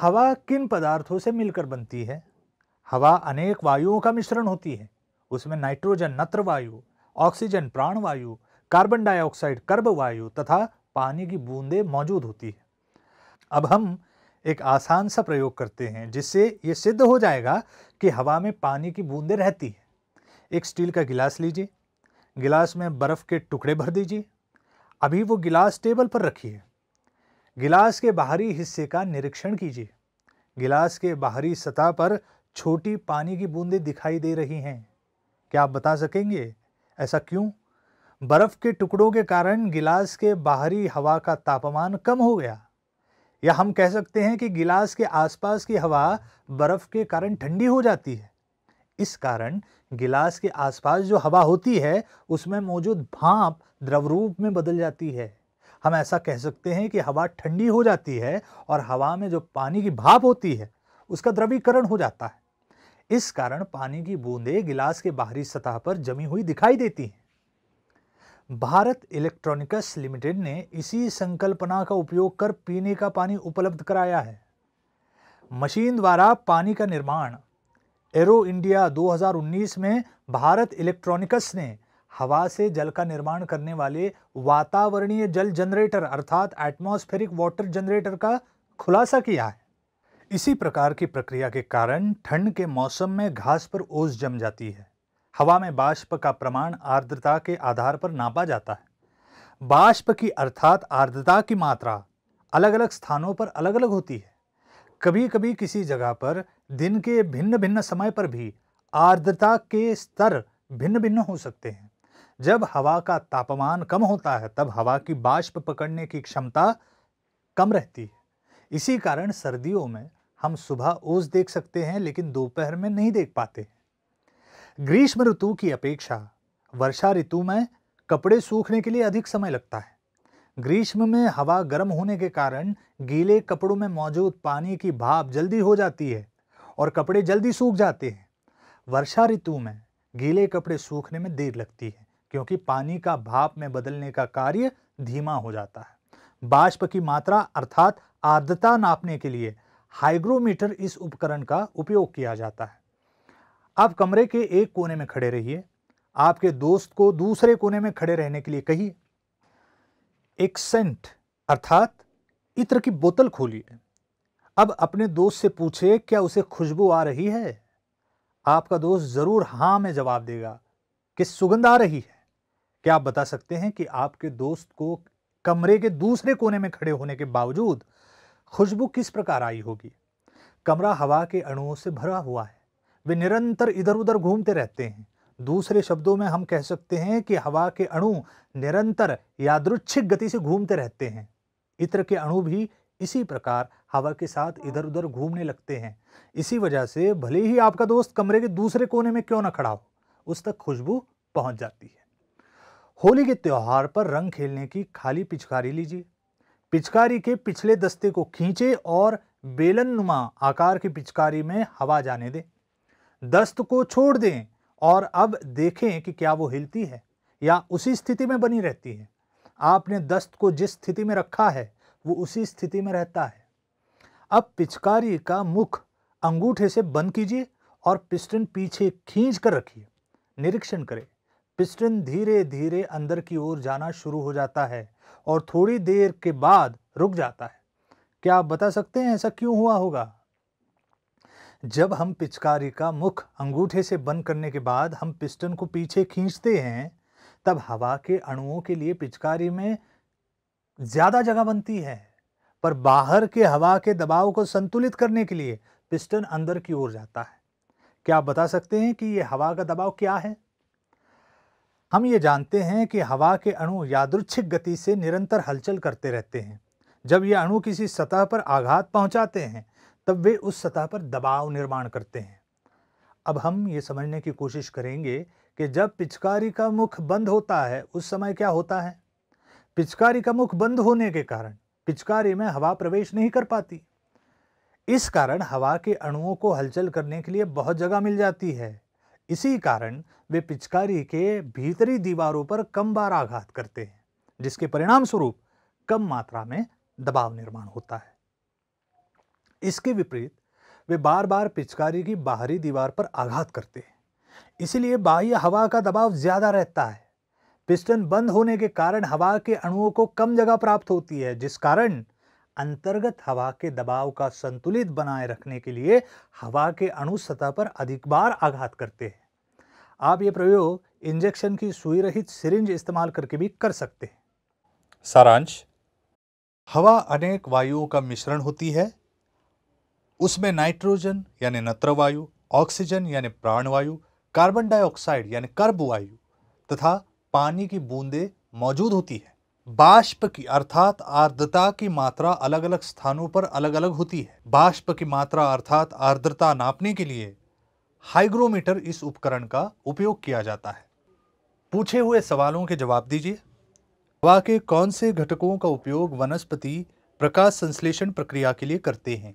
हवा किन पदार्थों से मिलकर बनती है हवा अनेक वायुओं का मिश्रण होती है उसमें नाइट्रोजन नत्र वायु ऑक्सीजन प्राणवायु कार्बन डाइऑक्साइड कर्ब वायु तथा पानी की बूंदें मौजूद होती है अब हम एक आसान सा प्रयोग करते हैं जिससे ये सिद्ध हो जाएगा कि हवा में पानी की बूंदें रहती है एक स्टील का गिलास लीजिए गिलास में बर्फ़ के टुकड़े भर दीजिए अभी वो गिलास टेबल पर रखिए गिलास के बाहरी हिस्से का निरीक्षण कीजिए गिलास के बाहरी सतह पर छोटी पानी की बूंदें दिखाई दे रही हैं क्या आप बता सकेंगे ऐसा क्यों बर्फ के टुकड़ों के कारण गिलास के बाहरी हवा का तापमान कम हो गया या हम कह सकते हैं कि गिलास के आसपास की हवा बर्फ के कारण ठंडी हो जाती है इस कारण गिलास के आसपास जो हवा होती है उसमें मौजूद भाप द्रवरूप में बदल जाती है हम ऐसा कह सकते हैं कि हवा ठंडी हो जाती है और हवा में जो पानी की भाप होती है उसका द्रवीकरण हो जाता है इस कारण पानी की बूंदें गिलास के बाहरी सतह पर जमी हुई दिखाई देती हैं भारत इलेक्ट्रॉनिक्स लिमिटेड ने इसी संकल्पना का उपयोग कर पीने का पानी उपलब्ध कराया है मशीन द्वारा पानी का निर्माण एरो इंडिया 2019 में भारत इलेक्ट्रॉनिक्स ने हवा से जल का निर्माण करने वाले वातावरणीय जल जनरेटर अर्थात एटमॉस्फेरिक वाटर जनरेटर का खुलासा किया है इसी प्रकार की प्रक्रिया के कारण ठंड के मौसम में घास पर ओस जम जाती है हवा में बाष्प का प्रमाण आर्द्रता के आधार पर नापा जाता है बाष्प की अर्थात आर्द्रता की मात्रा अलग अलग स्थानों पर अलग अलग होती है कभी कभी किसी जगह पर दिन के भिन्न भिन्न समय पर भी आर्द्रता के स्तर भिन्न भिन्न हो सकते हैं जब हवा का तापमान कम होता है तब हवा की बाष्प पकड़ने की क्षमता कम रहती है इसी कारण सर्दियों में हम सुबह ओस देख सकते हैं लेकिन दोपहर में नहीं देख पाते ग्रीष्म ऋतु की अपेक्षा वर्षा ऋतु में कपड़े सूखने के लिए अधिक समय लगता है ग्रीष्म में हवा गर्म होने के कारण गीले कपड़ों में मौजूद पानी की भाप जल्दी हो जाती है और कपड़े जल्दी सूख जाते हैं वर्षा ऋतु में गीले कपड़े सूखने में देर लगती है क्योंकि पानी का भाप में बदलने का कार्य धीमा हो जाता है बाष्प की मात्रा अर्थात आर्द्रता नापने के लिए हाइग्रोमीटर इस उपकरण का उपयोग किया जाता है आप कमरे के एक कोने में खड़े रहिए आपके दोस्त को दूसरे कोने में खड़े रहने के लिए कहिए एक सेंट अर्थात इत्र की बोतल खोलिए अब अपने दोस्त से पूछे क्या उसे खुशबू आ रही है आपका दोस्त ज़रूर हां में जवाब देगा कि सुगंध आ रही है क्या आप बता सकते हैं कि आपके दोस्त को कमरे के दूसरे कोने में खड़े होने के बावजूद खुशबू किस प्रकार आई होगी कमरा हवा के अणुओं से भरा हुआ है वे निरंतर इधर उधर घूमते रहते हैं दूसरे शब्दों में हम कह सकते हैं कि हवा के अणु निरंतर यादृच्छिक गति से घूमते रहते हैं इत्र के अणु भी इसी प्रकार हवा के साथ इधर उधर घूमने लगते हैं इसी वजह से भले ही आपका दोस्त कमरे के दूसरे कोने में क्यों ना खड़ा हो उस तक खुशबू पहुंच जाती है होली के त्यौहार पर रंग खेलने की खाली पिचकारी लीजिए पिचकारी के पिछले दस्ते को खींचे और बेलननुमा आकार की पिचकारी में हवा जाने दें दस्त को छोड़ दें और अब देखें कि क्या वो हिलती है या उसी स्थिति में बनी रहती है आपने दस्त को जिस स्थिति में रखा है वो उसी स्थिति में रहता है अब पिचकारी का मुख अंगूठे से बंद कीजिए और पिस्टन पीछे खींच कर रखिए निरीक्षण करें पिस्टन धीरे धीरे अंदर की ओर जाना शुरू हो जाता है और थोड़ी देर के बाद रुक जाता है क्या आप बता सकते हैं ऐसा क्यों हुआ होगा जब हम पिचकारी का मुख अंगूठे से बंद करने के बाद हम पिस्टन को पीछे खींचते हैं तब हवा के अणुओं के लिए पिचकारी में ज़्यादा जगह बनती है पर बाहर के हवा के दबाव को संतुलित करने के लिए पिस्टन अंदर की ओर जाता है क्या आप बता सकते हैं कि यह हवा का दबाव क्या है हम ये जानते हैं कि हवा के अणु यादृच्छिक गति से निरंतर हलचल करते रहते हैं जब ये अणु किसी सतह पर आघात पहुंचाते हैं तब वे उस सतह पर दबाव निर्माण करते हैं अब हम ये समझने की कोशिश करेंगे कि जब पिचकारी का मुख बंद होता है उस समय क्या होता है पिचकारी का मुख बंद होने के कारण पिचकारी में हवा प्रवेश नहीं कर पाती इस कारण हवा के अणुओं को हलचल करने के लिए बहुत जगह मिल जाती है इसी कारण वे पिचकारी के भीतरी दीवारों पर कम बार आघात करते हैं जिसके परिणाम स्वरूप कम मात्रा में दबाव निर्माण होता है इसके विपरीत वे बार बार पिचकारी की बाहरी दीवार पर आघात करते हैं इसलिए बाह्य हवा का दबाव ज़्यादा रहता है पिस्टन बंद होने के कारण हवा के अणुओं को कम जगह प्राप्त होती है जिस कारण अंतर्गत हवा के दबाव का संतुलित बनाए रखने के लिए हवा के अणु सतह पर अधिक बार आघात करते हैं आप ये प्रयोग इंजेक्शन की सुई रहित सिरिंज इस्तेमाल करके भी कर सकते हैं सारांश हवा अनेक वायुओं का मिश्रण होती है उसमें नाइट्रोजन यानी नत्रवायु ऑक्सीजन यानी प्राणवायु कार्बन डाइऑक्साइड यानी कर्ब वायु तथा पानी की बूंदें मौजूद होती है बाष्प की अर्थात आर्द्रता की मात्रा अलग अलग स्थानों पर अलग अलग होती है बाष्प की मात्रा अर्थात आर्द्रता नापने के लिए हाइग्रोमीटर इस उपकरण का उपयोग किया जाता है पूछे हुए सवालों के जवाब दीजिए हवा के कौन से घटकों का उपयोग वनस्पति प्रकाश संश्लेषण प्रक्रिया के लिए करते हैं